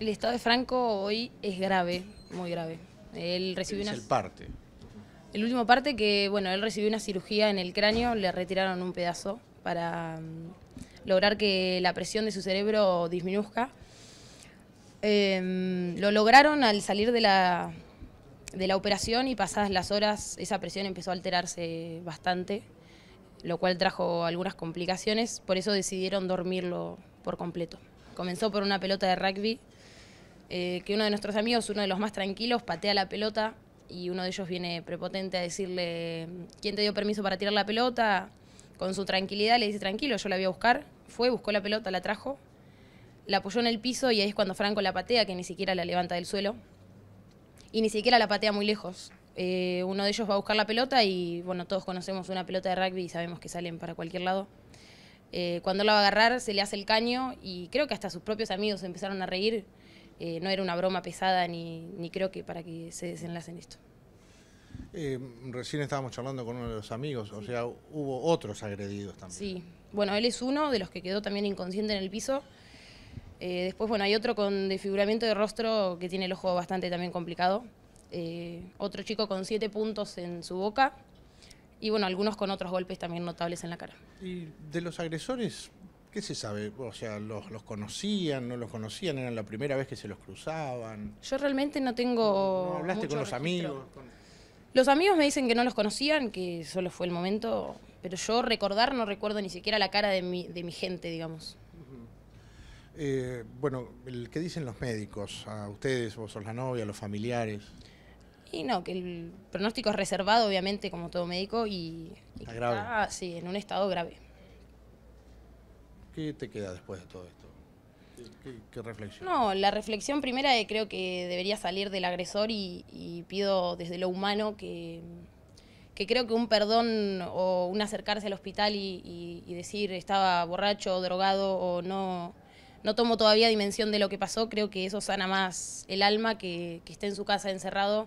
El estado de Franco hoy es grave, muy grave. Él recibió una... el parte. El último parte que, bueno, él recibió una cirugía en el cráneo, le retiraron un pedazo para mm, lograr que la presión de su cerebro disminuzca. Em, lo lograron al salir de la, de la operación y pasadas las horas esa presión empezó a alterarse bastante, lo cual trajo algunas complicaciones, por eso decidieron dormirlo por completo. Comenzó por una pelota de rugby eh, que uno de nuestros amigos, uno de los más tranquilos, patea la pelota y uno de ellos viene prepotente a decirle, ¿quién te dio permiso para tirar la pelota? Con su tranquilidad le dice, tranquilo, yo la voy a buscar. Fue, buscó la pelota, la trajo, la apoyó en el piso y ahí es cuando Franco la patea, que ni siquiera la levanta del suelo. Y ni siquiera la patea muy lejos. Eh, uno de ellos va a buscar la pelota y, bueno, todos conocemos una pelota de rugby y sabemos que salen para cualquier lado. Eh, cuando la va a agarrar, se le hace el caño y creo que hasta sus propios amigos empezaron a reír eh, no era una broma pesada ni, creo que para que se desenlacen esto. Eh, recién estábamos charlando con uno de los amigos, o sea, hubo otros agredidos también. Sí, bueno, él es uno de los que quedó también inconsciente en el piso. Eh, después, bueno, hay otro con desfiguramiento de rostro que tiene el ojo bastante también complicado. otro chico con siete puntos en su boca. Y bueno, algunos con otros golpes también notables en la cara. ¿Y de los agresores ¿Qué se sabe? O sea, ¿los, conocían, no los conocían? ¿Era la primera vez que se los cruzaban? Yo realmente no tengo. hablaste con los amigos? Los amigos me dicen que no los conocían, que solo fue el momento, pero yo recordar no recuerdo ni siquiera la cara de mi, de mi gente, digamos. eh, bueno, ¿qué dicen los médicos? A ustedes, vos sos la novia, los familiares. Y no, que el pronóstico es reservado, obviamente, como todo médico, y, está grave. sí, en un estado grave. ¿Qué te queda después de todo esto? ¿Qué, reflexión? No, la reflexión primera de eh, creo que debería salir del agresor y, pido desde lo humano que, creo que un perdón o un acercarse al hospital y, decir estaba borracho, o drogado o no, no tomo todavía dimensión de lo que pasó, creo que eso sana más el alma que, que esté en su casa encerrado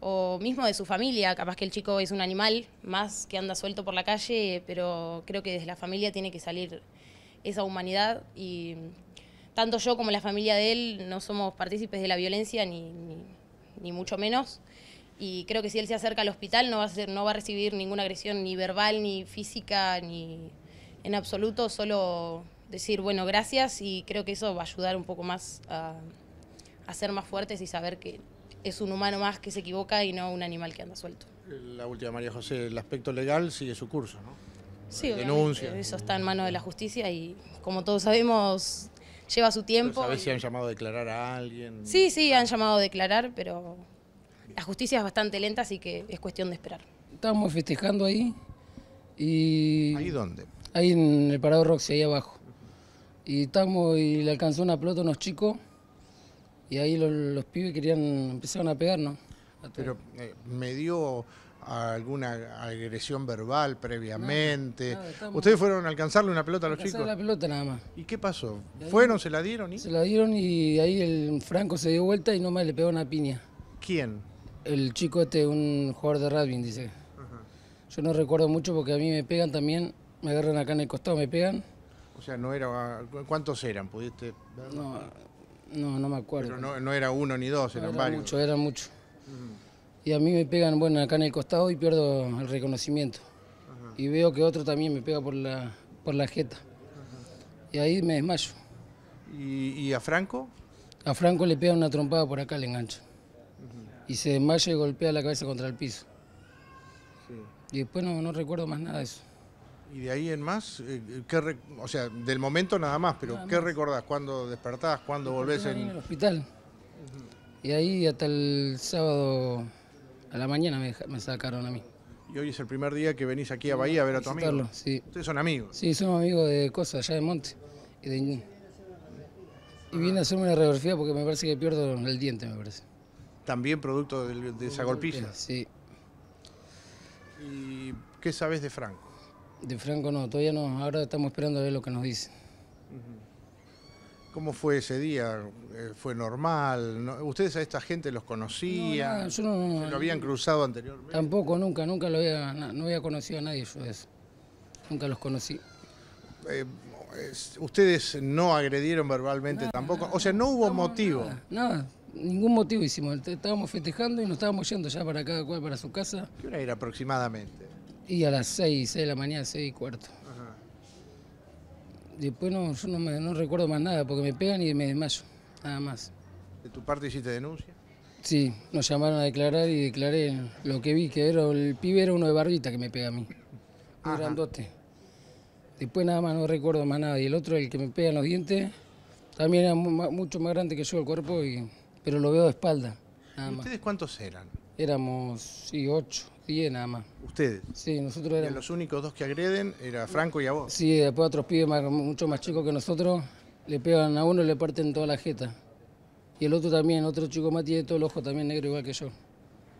o mismo de su familia, capaz que el chico es un animal más que anda suelto por la calle, pero creo que desde la familia tiene que salir esa humanidad y tanto yo como la familia de él no somos partícipes de la violencia ni, mucho menos y creo que si él se acerca al hospital no va a, ser, no va a recibir ninguna agresión ni verbal ni física ni en absoluto, solo decir bueno gracias y creo que eso va a ayudar un poco más a, a ser más fuertes y saber que es un humano más que se equivoca y no un animal que anda suelto. La última, María José, el aspecto legal sigue su curso, ¿no? Sí, denuncia. Eso está en manos de la justicia y como todos sabemos lleva su tiempo. ¿Sabes si han llamado a declarar a alguien? Sí, sí, han llamado a declarar, pero la justicia es bastante lenta, así que es cuestión de esperar. Estábamos festejando ahí y... ¿Ahí dónde? Ahí en el Parado Roxy, ahí abajo. Y y le alcanzó una pelota a unos chicos y ahí los, pibes querían, empezaron a pegarnos. Pero eh, me dio alguna agresión verbal previamente. ¿Ustedes fueron a alcanzarle una pelota a los chicos? la pelota nada más. ¿Y qué pasó? ¿Fueron, se la dieron? Se la dieron y ahí el Franco se dio vuelta y nomás le pegó una piña. ¿Quién? El chico este, un jugador de rugby, dice. Yo no recuerdo mucho porque a mí me pegan también, me agarran acá en el costado, me pegan. O sea, no era... ¿Cuántos eran? ¿Pudiste No, no, me acuerdo. no, era uno ni dos, eran varios. Mucho, era mucho y a mí me pegan, bueno, acá en el costado y pierdo el reconocimiento. Y veo que otro también me pega por la, por la jeta. Y ahí me desmayo. ¿Y, a Franco? A Franco le pega una trompada por acá, le engancho. Y se desmaya y golpea la cabeza contra el piso. Y después no, recuerdo más nada de eso. ¿Y de ahí en más? Eh, eh, o sea, del momento nada más, pero ¿qué recordás? ¿Cuándo despertás? ¿Cuándo volvés? En... en el hospital. Y ahí hasta el sábado a la mañana me, sacaron a mí. Y hoy es el primer día que venís aquí a Bahía a ver a tu amigo. Sí. Ustedes son amigos. Sí, somos amigos de cosas allá de Monte y de Y vine a hacerme una radiografía porque me parece que pierdo el diente, me parece. También producto de, esa golpilla. Sí. ¿Y qué sabes de Franco? De Franco no, todavía no. Ahora estamos esperando a ver lo que nos dice. ¿Cómo fue ese día? Eh, ¿Fue normal? ¿Ustedes a esta gente los conocían? No, yo no, habían cruzado anteriormente? Tampoco, nunca, nunca lo había, no había conocido a nadie yo eso. Nunca los conocí. Eh, ¿Ustedes no agredieron verbalmente tampoco? o sea, no hubo motivo. Nada, ningún motivo hicimos. Este, estábamos festejando y nos estábamos yendo ya para cada cual, para su casa. ¿Qué hora era aproximadamente? Y a las 6, 6 de la mañana, 6 y cuarto después no, no, no recuerdo más nada, porque me pegan y me desmayo, nada más. ¿De tu parte hiciste denuncia? Sí, nos llamaron a declarar y declaré lo que vi, que era el pibe era uno de barbita que me pega a mí, un grandote. Después nada más no recuerdo más nada. Y el otro, el que me pega en los dientes, también era mucho más grande que yo el cuerpo, pero lo veo de espalda. Nada ¿Ustedes cuántos eran? Éramos, sí, ocho, diez nada más. ¿Ustedes? Sí, nosotros éramos. los únicos dos que agreden era Franco y a vos. Sí, después otros pibes mucho más chicos que nosotros le pegan a uno y le parten toda la jeta. Y el otro también, otro chico más tiene todo el ojo también negro igual que yo.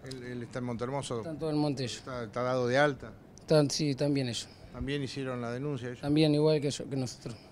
Él, está en Montehermoso. Están todo en monte, Está, está dado de alta. sí, también ellos. También hicieron la denuncia ellos. También igual que, yo, que nosotros.